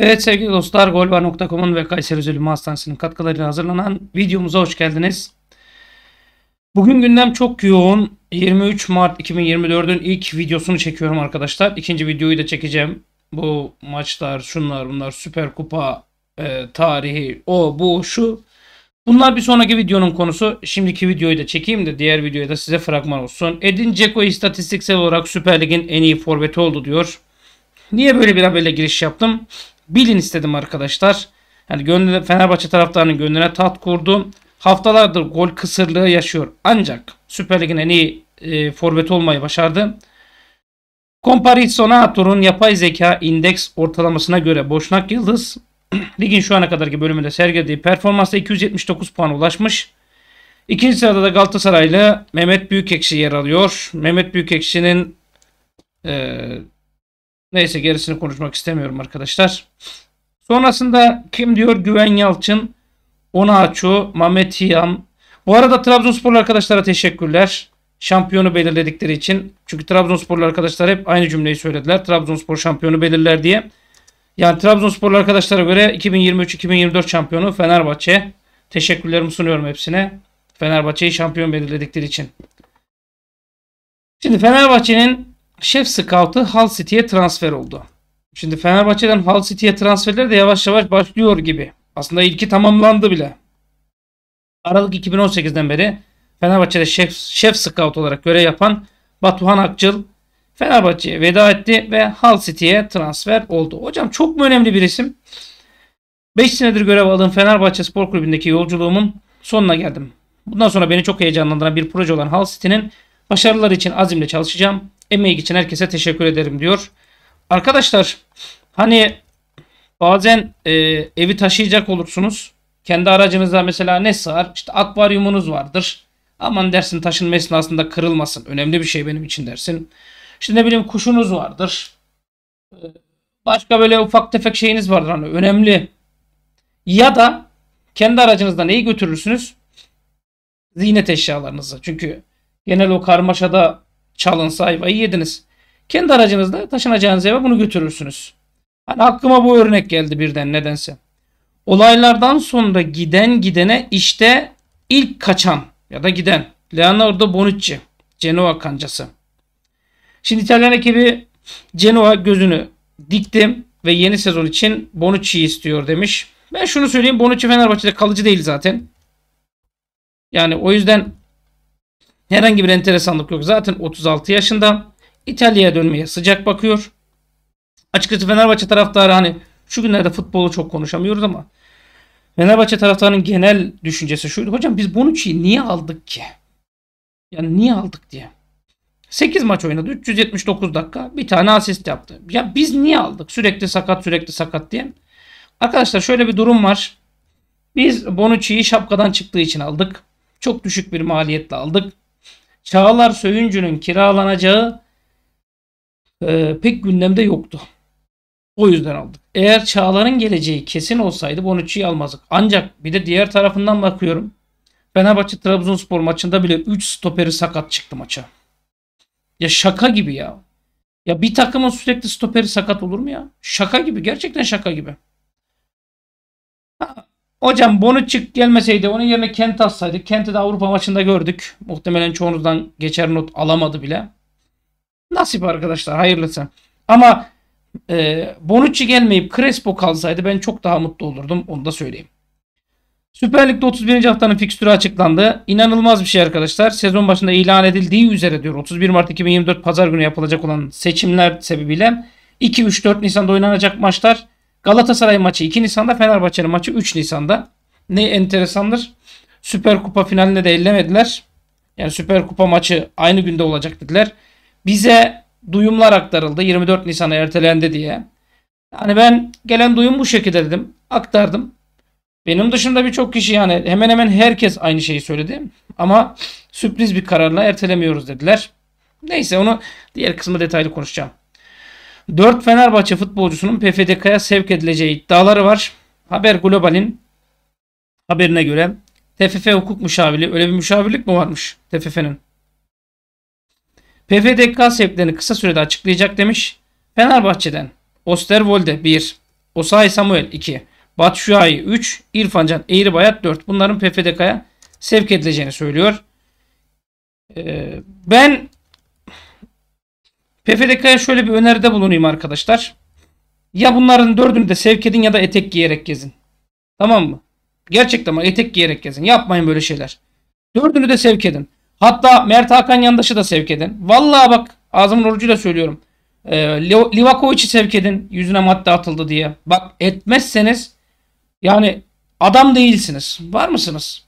Evet sevgili dostlar golva.com'un ve Kayseri Üzülümü Hastanesi'nin katkılarıyla hazırlanan videomuza hoş geldiniz. Bugün gündem çok yoğun. 23 Mart 2024'ün ilk videosunu çekiyorum arkadaşlar. İkinci videoyu da çekeceğim. Bu maçlar, şunlar, bunlar, Süper Kupa e, tarihi, o, bu, şu. Bunlar bir sonraki videonun konusu. Şimdiki videoyu da çekeyim de diğer videoya da size fragman olsun. Edin Dzeko istatistiksel olarak Süper Lig'in en iyi forveti oldu diyor. Niye böyle bir haberle giriş yaptım? bilin istedim arkadaşlar. Yani gönlüne, Fenerbahçe taraftarının gönlüne tat kurdu. Haftalardır gol kısırlığı yaşıyor. Ancak Süper Lig'in en iyi e, forvet olmayı başardı. Comparizonator'un yapay zeka indeks ortalamasına göre Boşnak Yıldız ligin şu ana kadarki bölümünde sergilediği performansa 279 puan ulaşmış. İkinci sırada da Galatasaraylı Mehmet Büyükekşi yer alıyor. Mehmet Büyükekşi'nin e, Neyse gerisini konuşmak istemiyorum arkadaşlar. Sonrasında kim diyor? Güven Yalçın, Onaço, Mehmet Yiyan. Bu arada Trabzonsporlu arkadaşlara teşekkürler. Şampiyonu belirledikleri için. Çünkü Trabzonsporlu arkadaşlar hep aynı cümleyi söylediler. Trabzonspor şampiyonu belirler diye. Yani Trabzonsporlu arkadaşlara göre 2023-2024 şampiyonu Fenerbahçe. Teşekkürlerimi sunuyorum hepsine. Fenerbahçe'yi şampiyon belirledikleri için. Şimdi Fenerbahçe'nin şef scout'ı Hull City'ye transfer oldu. Şimdi Fenerbahçe'den Hull City'ye transferler de yavaş yavaş başlıyor gibi. Aslında ilki tamamlandı bile. Aralık 2018'den beri Fenerbahçe'de şef, şef scout olarak görev yapan Batuhan Akçıl Fenerbahçe'ye veda etti ve Hull City'ye transfer oldu. Hocam çok mu önemli bir isim? 5 senedir görev aldığım Fenerbahçe Spor Kulübü'ndeki yolculuğumun sonuna geldim. Bundan sonra beni çok heyecanlandıran bir proje olan Hull City'nin başarıları için azimle çalışacağım. Emeği için herkese teşekkür ederim diyor. Arkadaşlar hani bazen e, evi taşıyacak olursunuz. Kendi aracınızda mesela ne sığar? İşte akvaryumunuz vardır. Aman dersin taşınma esnasında kırılmasın. Önemli bir şey benim için dersin. İşte ne bileyim kuşunuz vardır. E, başka böyle ufak tefek şeyiniz vardır hani önemli. Ya da kendi aracınızda neyi götürürsünüz? Ziynet eşyalarınızı. Çünkü genel o karmaşada çalınsa ayvayı yediniz. Kendi aracınızda taşınacağınız eve bunu götürürsünüz. Hani aklıma bu örnek geldi birden nedense. Olaylardan sonra giden gidene işte ilk kaçan ya da giden Leonardo Bonucci, Cenova kancası. Şimdi İtalyan ekibi Cenova gözünü diktim ve yeni sezon için Bonucci'yi istiyor demiş. Ben şunu söyleyeyim Bonucci Fenerbahçe'de kalıcı değil zaten. Yani o yüzden Herhangi bir enteresanlık yok. Zaten 36 yaşında. İtalya'ya dönmeye sıcak bakıyor. Açıkçası Fenerbahçe taraftarı hani şu günlerde futbolu çok konuşamıyoruz ama Fenerbahçe taraftarının genel düşüncesi şuydu. Hocam biz Bonucci'yi niye aldık ki? Yani niye aldık diye. 8 maç oynadı. 379 dakika. Bir tane asist yaptı. Ya biz niye aldık? Sürekli sakat sürekli sakat diye. Arkadaşlar şöyle bir durum var. Biz Bonucci'yi şapkadan çıktığı için aldık. Çok düşük bir maliyetle aldık. Çağlar Söyüncü'nün kiralanacağı e, pek gündemde yoktu. O yüzden aldık. Eğer Çağlar'ın geleceği kesin olsaydı Bonucci'yi almazdık. Ancak bir de diğer tarafından bakıyorum. Fenerbahçe Trabzonspor maçında bile 3 stoperi sakat çıktı maça. Ya şaka gibi ya. Ya bir takımın sürekli stoperi sakat olur mu ya? Şaka gibi. Gerçekten şaka gibi. Ha, Hocam Bonucci gelmeseydi onun yerine Kent atsaydı. Kent'i de Avrupa maçında gördük. Muhtemelen çoğunuzdan geçer not alamadı bile. Nasip arkadaşlar hayırlısı. Ama e, Bonucci gelmeyip Crespo kalsaydı ben çok daha mutlu olurdum. Onu da söyleyeyim. Süper Lig'de 31. haftanın fikstürü açıklandı. İnanılmaz bir şey arkadaşlar. Sezon başında ilan edildiği üzere diyor 31 Mart 2024 pazar günü yapılacak olan seçimler sebebiyle 2-3-4 Nisan'da oynanacak maçlar Galatasaray maçı 2 Nisan'da, Fenerbahçe maçı 3 Nisan'da. Ne enteresandır. Süper Kupa finaline de ellemediler. Yani Süper Kupa maçı aynı günde olacak dediler. Bize duyumlar aktarıldı 24 Nisan'a ertelendi diye. Yani ben gelen duyum bu şekilde dedim. Aktardım. Benim dışında birçok kişi yani hemen hemen herkes aynı şeyi söyledi. Ama sürpriz bir kararla ertelemiyoruz dediler. Neyse onu diğer kısmı detaylı konuşacağım. 4 Fenerbahçe futbolcusunun PFDK'ya sevk edileceği iddiaları var. Haber Global'in haberine göre TFF hukuk müşaviri öyle bir müşavirlik mi varmış TFF'nin? PFDK sevklerini kısa sürede açıklayacak demiş. Fenerbahçe'den Osterwolde 1, Osay Samuel 2, Batshuayi 3, İrfancan Eğribayat 4. Bunların PFDK'ya sevk edileceğini söylüyor. Ee, ben PFDK'ya şöyle bir öneride bulunayım arkadaşlar. Ya bunların dördünü de sevk edin ya da etek giyerek gezin. Tamam mı? Gerçekten ama etek giyerek gezin. Yapmayın böyle şeyler. Dördünü de sevk edin. Hatta Mert Hakan Yandaş'ı da sevk edin. Vallahi bak ağzımın orucuyla söylüyorum. E, Livakovic'i sevk edin. Yüzüne madde atıldı diye. Bak etmezseniz yani adam değilsiniz. Var mısınız?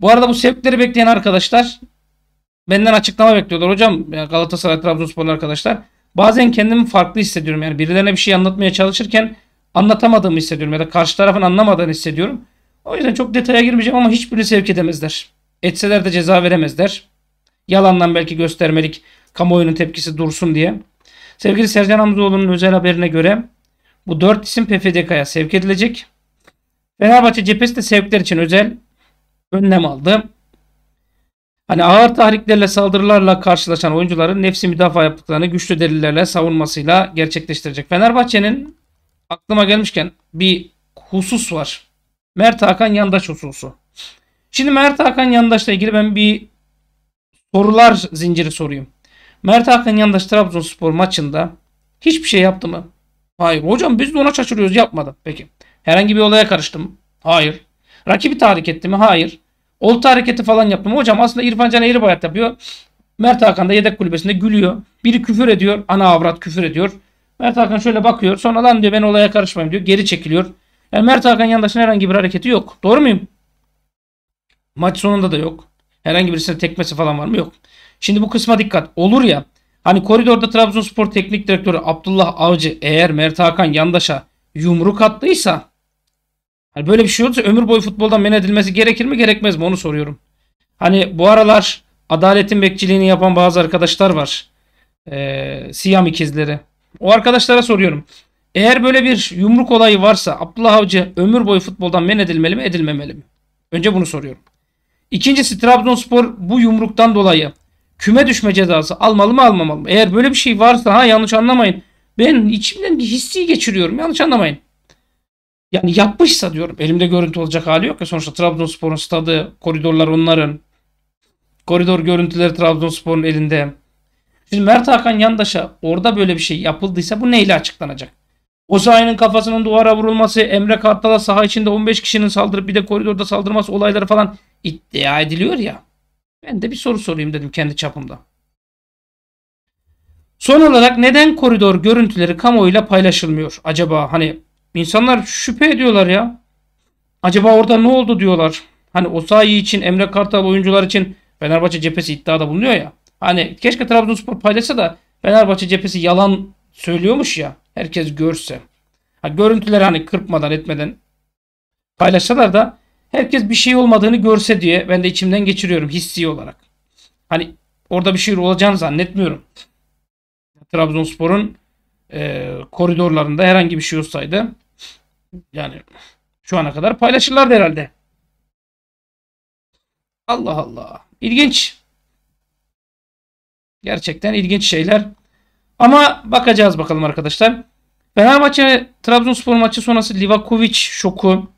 Bu arada bu sevkleri bekleyen arkadaşlar Benden açıklama bekliyorlar hocam Galatasaray Trabzonsporlu arkadaşlar. Bazen kendimi farklı hissediyorum. Yani birilerine bir şey anlatmaya çalışırken anlatamadığımı hissediyorum ya da karşı tarafın anlamadığını hissediyorum. O yüzden çok detaya girmeyeceğim ama hiçbirini sevk edemezler. Etseler de ceza veremezler. Yalandan belki göstermelik kamuoyunun tepkisi dursun diye. Sevgili Sercan Hamzoğlu'nun özel haberine göre bu dört isim PFDK'ya sevk edilecek. Fenerbahçe cephesi de sevkler için özel önlem aldı. Hani ağır tahriklerle saldırılarla karşılaşan oyuncuların nefsi müdafaa yaptıklarını güçlü delillerle savunmasıyla gerçekleştirecek. Fenerbahçe'nin aklıma gelmişken bir husus var. Mert Hakan Yandaş hususu. Şimdi Mert Hakan Yandaş'la ilgili ben bir sorular zinciri sorayım. Mert Hakan Yandaş Trabzonspor maçında hiçbir şey yaptı mı? Hayır. Hocam biz de ona şaşırıyoruz. Yapmadı. Peki. Herhangi bir olaya karıştım. Hayır. Rakibi tahrik etti mi? Hayır. Olta hareketi falan yaptım. Hocam aslında İrfan Can Bayat yapıyor. Mert Hakan da yedek kulübesinde gülüyor. Biri küfür ediyor. Ana avrat küfür ediyor. Mert Hakan şöyle bakıyor. Sonra lan diyor ben olaya karışmayayım diyor. Geri çekiliyor. Yani Mert Hakan yandaşın herhangi bir hareketi yok. Doğru muyum? Maç sonunda da yok. Herhangi birisine tekmesi falan var mı? Yok. Şimdi bu kısma dikkat. Olur ya hani koridorda Trabzonspor Teknik Direktörü Abdullah Avcı eğer Mert Hakan yandaşa yumruk attıysa Hani böyle bir şey olursa ömür boyu futboldan men edilmesi gerekir mi gerekmez mi onu soruyorum. Hani bu aralar adaletin bekçiliğini yapan bazı arkadaşlar var. Ee, Siyam ikizleri. O arkadaşlara soruyorum. Eğer böyle bir yumruk olayı varsa Abdullah Avcı ömür boyu futboldan men edilmeli mi edilmemeli mi? Önce bunu soruyorum. İkincisi Trabzonspor bu yumruktan dolayı küme düşme cezası almalı mı almamalı mı? Eğer böyle bir şey varsa ha yanlış anlamayın. Ben içimden bir hissi geçiriyorum yanlış anlamayın yani yapmışsa diyorum elimde görüntü olacak hali yok ya sonuçta Trabzonspor'un stadı koridorlar onların koridor görüntüleri Trabzonspor'un elinde. Şimdi Mert Hakan Yandaş'a orada böyle bir şey yapıldıysa bu neyle açıklanacak? O sahanın kafasının duvara vurulması, Emre Kartal'a saha içinde 15 kişinin saldırıp bir de koridorda saldırması olayları falan iddia ediliyor ya. Ben de bir soru sorayım dedim kendi çapımda. Son olarak neden koridor görüntüleri kamuoyuyla paylaşılmıyor acaba? Hani İnsanlar şüphe ediyorlar ya. Acaba orada ne oldu diyorlar. Hani Osayi için, Emre Kartal oyuncular için Fenerbahçe cephesi iddiada bulunuyor ya. Hani keşke Trabzonspor paylaşsa da Fenerbahçe cephesi yalan söylüyormuş ya. Herkes görse. Ha, görüntüleri hani kırpmadan etmeden paylaşsalar da herkes bir şey olmadığını görse diye ben de içimden geçiriyorum hissi olarak. Hani orada bir şey olacağını zannetmiyorum. Trabzonspor'un e, koridorlarında herhangi bir şey olsaydı yani şu ana kadar paylaşırlardı herhalde. Allah Allah. İlginç. Gerçekten ilginç şeyler. Ama bakacağız bakalım arkadaşlar. Fenerbahçe Trabzonspor maçı sonrası Livakovic şoku.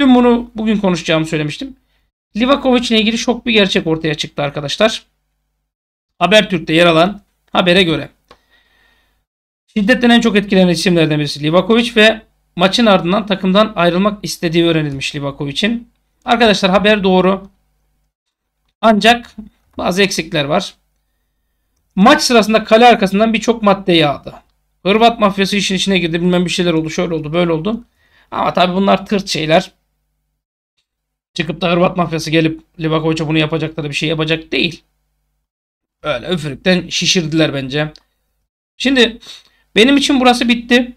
Dün bunu bugün konuşacağımı söylemiştim. Livakovic ile ilgili şok bir gerçek ortaya çıktı arkadaşlar. Habertürk'te yer alan habere göre Şiddetten en çok etkilenen isimlerden birisi Livakovic ve maçın ardından takımdan ayrılmak istediği öğrenilmiş Livakovic'in. Arkadaşlar haber doğru. Ancak bazı eksikler var. Maç sırasında kale arkasından birçok madde yağdı. Hırvat mafyası işin içine girdi. Bilmem bir şeyler oldu. Şöyle oldu. Böyle oldu. Ama tabi bunlar tırt şeyler. Çıkıp da Hırvat mafyası gelip Livakovic'e bunu yapacakları bir şey yapacak değil. Öyle üfürükten şişirdiler bence. Şimdi benim için burası bitti.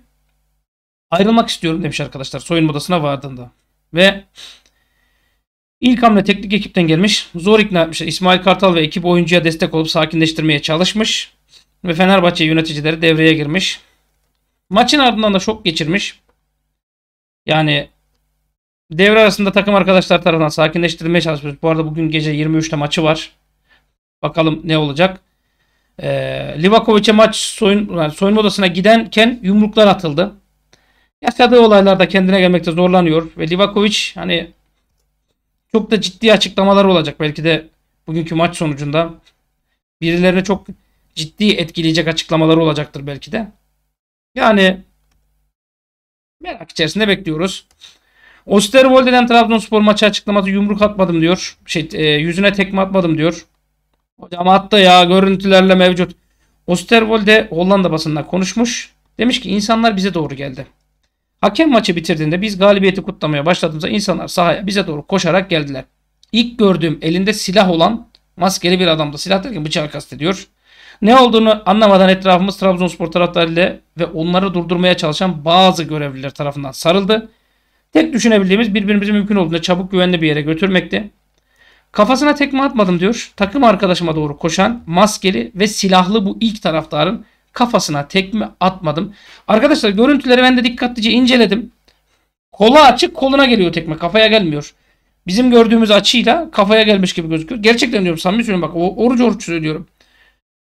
Ayrılmak istiyorum demiş arkadaşlar soyunma odasına vardığında. Ve ilk hamle teknik ekipten gelmiş. Zor ikna etmiş. İsmail Kartal ve ekip oyuncuya destek olup sakinleştirmeye çalışmış. Ve Fenerbahçe yöneticileri devreye girmiş. Maçın ardından da şok geçirmiş. Yani devre arasında takım arkadaşlar tarafından sakinleştirmeye çalışmış. Bu arada bugün gece 23'te maçı var. Bakalım ne olacak. E, Livakovic'e maç soyun, yani soyunma odasına gidenken yumruklar atıldı. Yaşadığı olaylarda kendine gelmekte zorlanıyor ve Livakovic hani çok da ciddi açıklamalar olacak belki de bugünkü maç sonucunda birilerine çok ciddi etkileyecek açıklamalar olacaktır belki de. Yani merak içerisinde bekliyoruz. Osterwolde'den Trabzonspor maçı açıklaması yumruk atmadım diyor. Şey, e, yüzüne tekme atmadım diyor. Hocam hatta ya görüntülerle mevcut. Osterwolde Hollanda basınına konuşmuş. Demiş ki insanlar bize doğru geldi. Hakem maçı bitirdiğinde biz galibiyeti kutlamaya başladığımızda insanlar sahaya bize doğru koşarak geldiler. İlk gördüğüm elinde silah olan maskeli bir adamda silah derken bıçağı kastediyor. Ne olduğunu anlamadan etrafımız Trabzonspor taraftarıyla ve onları durdurmaya çalışan bazı görevliler tarafından sarıldı. Tek düşünebildiğimiz birbirimizi mümkün olduğunca çabuk güvenli bir yere götürmekti. Kafasına tekme atmadım diyor. Takım arkadaşıma doğru koşan maskeli ve silahlı bu ilk taraftarın kafasına tekme atmadım. Arkadaşlar görüntüleri ben de dikkatlice inceledim. Kola açık koluna geliyor tekme kafaya gelmiyor. Bizim gördüğümüz açıyla kafaya gelmiş gibi gözüküyor. Gerçekten diyorum samimi söylüyorum bak oruç oruç söylüyorum.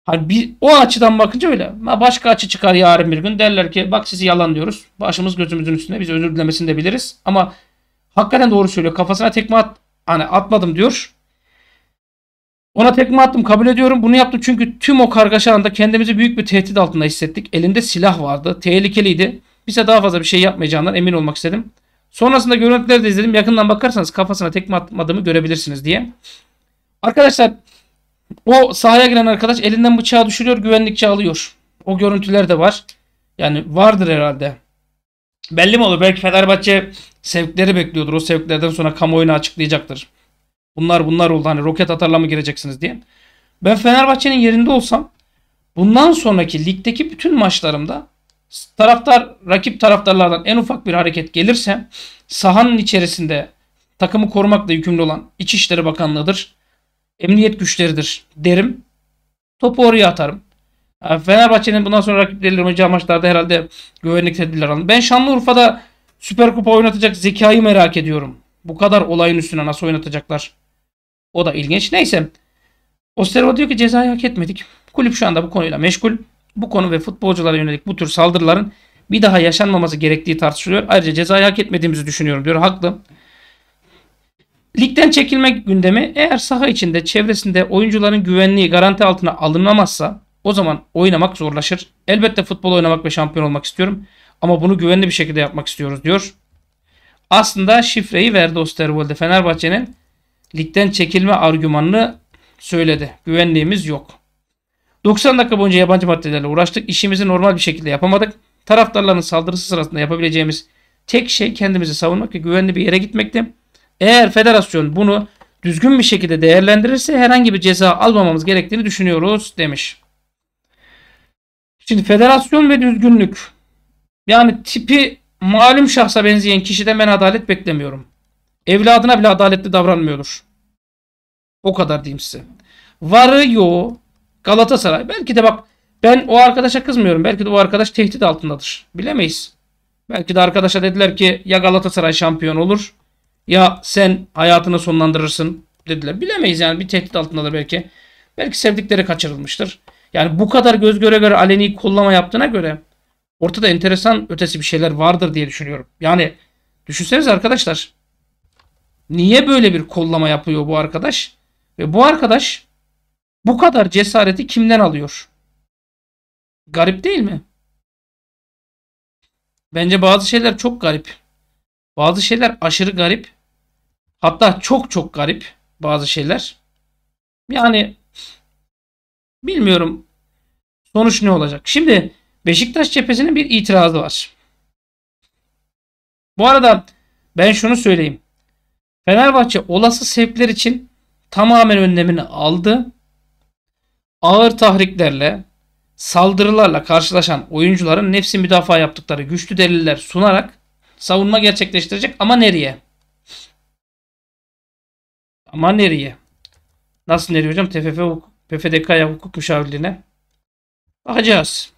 Hani bir, o açıdan bakınca öyle. Ha başka açı çıkar yarın bir gün. Derler ki bak sizi yalan diyoruz. Başımız gözümüzün üstünde. Biz özür dilemesini de biliriz. Ama hakikaten doğru söylüyor. Kafasına tekme at, hani atmadım diyor. Ona tekme attım kabul ediyorum. Bunu yaptım çünkü tüm o kargaşa anda kendimizi büyük bir tehdit altında hissettik. Elinde silah vardı. Tehlikeliydi. Bize daha fazla bir şey yapmayacağından emin olmak istedim. Sonrasında görüntüleri de izledim. Yakından bakarsanız kafasına tekme atmadığımı görebilirsiniz diye. Arkadaşlar o sahaya giren arkadaş elinden bıçağı düşürüyor. Güvenlikçi alıyor. O görüntüler de var. Yani vardır herhalde. Belli mi olur? Belki Fenerbahçe sevkleri bekliyordur. O sevklerden sonra kamuoyunu açıklayacaktır. Bunlar bunlar oldu. Hani roket atarla mı gireceksiniz diye. Ben Fenerbahçe'nin yerinde olsam bundan sonraki ligdeki bütün maçlarımda taraftar rakip taraftarlardan en ufak bir hareket gelirse sahanın içerisinde takımı korumakla yükümlü olan İçişleri Bakanlığı'dır. Emniyet güçleridir derim. Topu oraya atarım. Fenerbahçe'nin bundan sonra rakipleriyle oynayacağı maçlarda herhalde güvenlik tedbirleri alınır. Ben Şanlıurfa'da Süper Kupa oynatacak zekayı merak ediyorum. Bu kadar olayın üstüne nasıl oynatacaklar? O da ilginç. Neyse. Osterwa diyor ki cezayı hak etmedik. Kulüp şu anda bu konuyla meşgul. Bu konu ve futbolculara yönelik bu tür saldırıların bir daha yaşanmaması gerektiği tartışılıyor. Ayrıca cezayı hak etmediğimizi düşünüyorum diyor. Haklı. Ligden çekilme gündemi eğer saha içinde çevresinde oyuncuların güvenliği garanti altına alınamazsa o zaman oynamak zorlaşır. Elbette futbol oynamak ve şampiyon olmak istiyorum. Ama bunu güvenli bir şekilde yapmak istiyoruz diyor. Aslında şifreyi verdi Osterwolde Fenerbahçe'nin ligden çekilme argümanını söyledi. Güvenliğimiz yok. 90 dakika boyunca yabancı maddelerle uğraştık. İşimizi normal bir şekilde yapamadık. Taraftarların saldırısı sırasında yapabileceğimiz tek şey kendimizi savunmak ve güvenli bir yere gitmekti. Eğer federasyon bunu düzgün bir şekilde değerlendirirse herhangi bir ceza almamamız gerektiğini düşünüyoruz demiş. Şimdi federasyon ve düzgünlük yani tipi malum şahsa benzeyen kişiden ben adalet beklemiyorum. Evladına bile adaletli davranmıyordur. O kadar diyeyim size. Varı yoğu Galatasaray. Belki de bak ben o arkadaşa kızmıyorum. Belki de o arkadaş tehdit altındadır. Bilemeyiz. Belki de arkadaşa dediler ki ya Galatasaray şampiyon olur ya sen hayatını sonlandırırsın dediler. Bilemeyiz yani bir tehdit altındadır belki. Belki sevdikleri kaçırılmıştır. Yani bu kadar göz göre göre aleni kollama yaptığına göre ortada enteresan ötesi bir şeyler vardır diye düşünüyorum. Yani düşünseniz arkadaşlar Niye böyle bir kollama yapıyor bu arkadaş? Ve bu arkadaş bu kadar cesareti kimden alıyor? Garip değil mi? Bence bazı şeyler çok garip. Bazı şeyler aşırı garip. Hatta çok çok garip bazı şeyler. Yani bilmiyorum sonuç ne olacak. Şimdi Beşiktaş cephesinin bir itirazı var. Bu arada ben şunu söyleyeyim. Fenerbahçe olası sevkler için tamamen önlemini aldı. Ağır tahriklerle, saldırılarla karşılaşan oyuncuların nefsi müdafaa yaptıkları güçlü deliller sunarak savunma gerçekleştirecek ama nereye? Ama nereye? Nasıl nereye hocam? TFF PFDK'ya hukuk müşavirliğine bakacağız.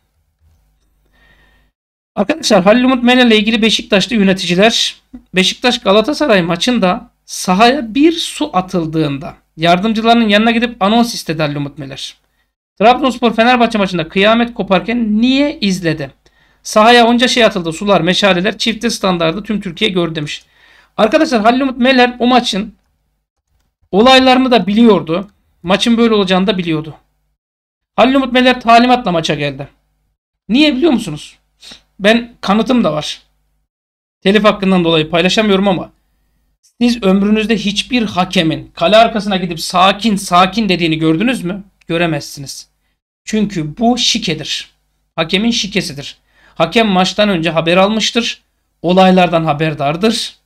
Arkadaşlar Halil Umut Mele ile ilgili Beşiktaşlı yöneticiler Beşiktaş Galatasaray maçında Sahaya bir su atıldığında yardımcılarının yanına gidip anons istediler Lumut Meler. Trabzonspor Fenerbahçe maçında kıyamet koparken niye izledi? Sahaya onca şey atıldı. Sular, meşaleler, çifte standardı tüm Türkiye gördü demiş. Arkadaşlar Halil Umut Meler o maçın olaylarını da biliyordu. Maçın böyle olacağını da biliyordu. Halil Umut Meler talimatla maça geldi. Niye biliyor musunuz? Ben kanıtım da var. Telif hakkından dolayı paylaşamıyorum ama siz ömrünüzde hiçbir hakemin kale arkasına gidip sakin sakin dediğini gördünüz mü? Göremezsiniz. Çünkü bu şikedir. Hakemin şikesidir. Hakem maçtan önce haber almıştır. Olaylardan haberdardır.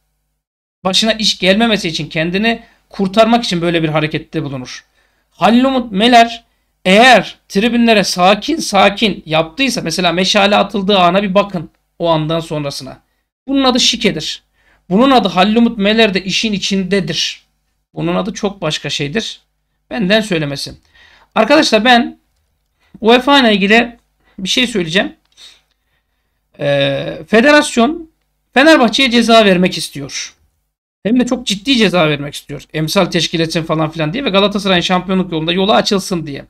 Başına iş gelmemesi için kendini kurtarmak için böyle bir harekette bulunur. Halil Umut Meler eğer tribünlere sakin sakin yaptıysa mesela meşale atıldığı ana bir bakın o andan sonrasına. Bunun adı şikedir. Bunun adı Hallumut Meler de işin içindedir. Bunun adı çok başka şeydir. Benden söylemesin. Arkadaşlar ben UEFA ile ilgili bir şey söyleyeceğim. Ee, federasyon Fenerbahçe'ye ceza vermek istiyor. Hem de çok ciddi ceza vermek istiyor. Emsal teşkil etsin falan filan diye ve Galatasaray'ın şampiyonluk yolunda yola açılsın diye.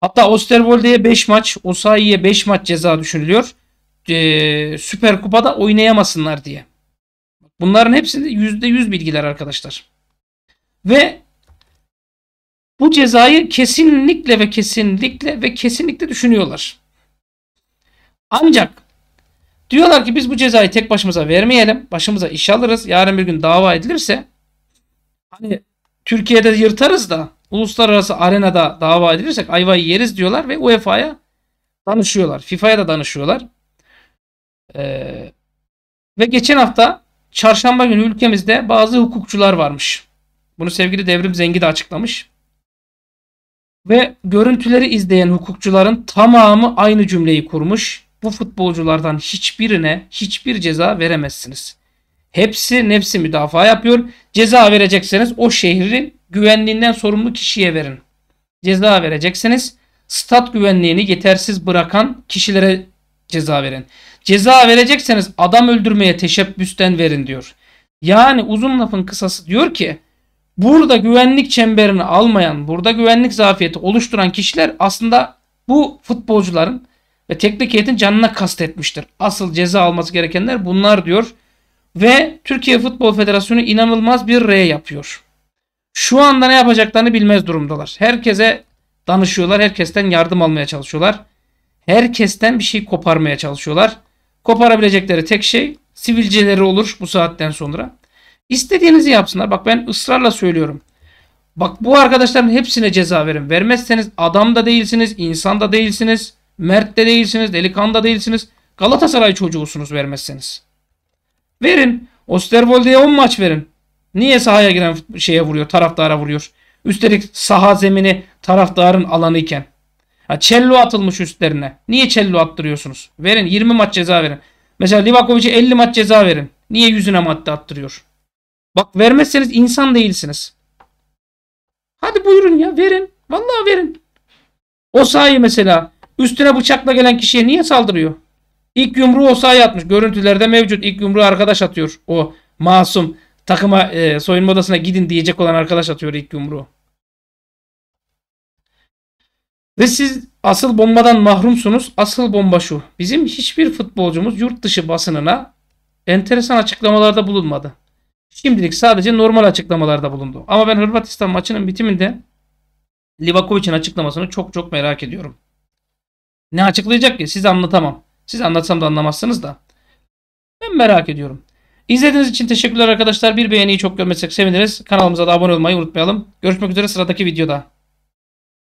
Hatta Osterwolde'ye 5 maç, Osayi'ye 5 maç ceza düşünülüyor. Ee, Süper Kupa'da oynayamasınlar diye. Bunların hepsi de %100 bilgiler arkadaşlar. Ve bu cezayı kesinlikle ve kesinlikle ve kesinlikle düşünüyorlar. Ancak diyorlar ki biz bu cezayı tek başımıza vermeyelim. Başımıza iş alırız. Yarın bir gün dava edilirse hani Türkiye'de yırtarız da uluslararası arenada dava edilirsek ayvayı yeriz diyorlar ve UEFA'ya danışıyorlar. FIFA'ya da danışıyorlar. Ee, ve geçen hafta çarşamba günü ülkemizde bazı hukukçular varmış. Bunu sevgili Devrim Zengi de açıklamış. Ve görüntüleri izleyen hukukçuların tamamı aynı cümleyi kurmuş. Bu futbolculardan hiçbirine hiçbir ceza veremezsiniz. Hepsi nefsi müdafaa yapıyor. Ceza verecekseniz o şehrin güvenliğinden sorumlu kişiye verin. Ceza verecekseniz Stat güvenliğini yetersiz bırakan kişilere ceza verin. Ceza verecekseniz adam öldürmeye teşebbüsten verin diyor. Yani uzun lafın kısası diyor ki burada güvenlik çemberini almayan, burada güvenlik zafiyeti oluşturan kişiler aslında bu futbolcuların ve teknik heyetin canına kastetmiştir. Asıl ceza alması gerekenler bunlar diyor. Ve Türkiye Futbol Federasyonu inanılmaz bir R yapıyor. Şu anda ne yapacaklarını bilmez durumdalar. Herkese danışıyorlar, herkesten yardım almaya çalışıyorlar. Herkesten bir şey koparmaya çalışıyorlar. Koparabilecekleri tek şey sivilceleri olur bu saatten sonra. İstediğinizi yapsınlar. Bak ben ısrarla söylüyorum. Bak bu arkadaşların hepsine ceza verin. Vermezseniz adam da değilsiniz, insan da değilsiniz, mert de değilsiniz, delikanlı da değilsiniz. Galatasaray çocuğusunuz vermezseniz. Verin. Osterwolde'ye 10 maç verin. Niye sahaya giren şeye vuruyor, taraftara vuruyor? Üstelik saha zemini taraftarın alanı iken. Ha, cello atılmış üstlerine. Niye çello attırıyorsunuz? Verin 20 maç ceza verin. Mesela Livakovic'e 50 maç ceza verin. Niye yüzüne madde attırıyor? Bak vermezseniz insan değilsiniz. Hadi buyurun ya verin. Vallahi verin. O sahi mesela üstüne bıçakla gelen kişiye niye saldırıyor? İlk yumruğu o sahi atmış. Görüntülerde mevcut. İlk yumruğu arkadaş atıyor. O masum takıma e, soyunma odasına gidin diyecek olan arkadaş atıyor ilk yumruğu. Ve siz asıl bombadan mahrumsunuz. Asıl bomba şu. Bizim hiçbir futbolcumuz yurt dışı basınına enteresan açıklamalarda bulunmadı. Şimdilik sadece normal açıklamalarda bulundu. Ama ben Hırvatistan maçının bitiminde Livakovic'in açıklamasını çok çok merak ediyorum. Ne açıklayacak ki? Siz anlatamam. Siz anlatsam da anlamazsınız da. Ben merak ediyorum. İzlediğiniz için teşekkürler arkadaşlar. Bir beğeniyi çok görmesek seviniriz. Kanalımıza da abone olmayı unutmayalım. Görüşmek üzere sıradaki videoda.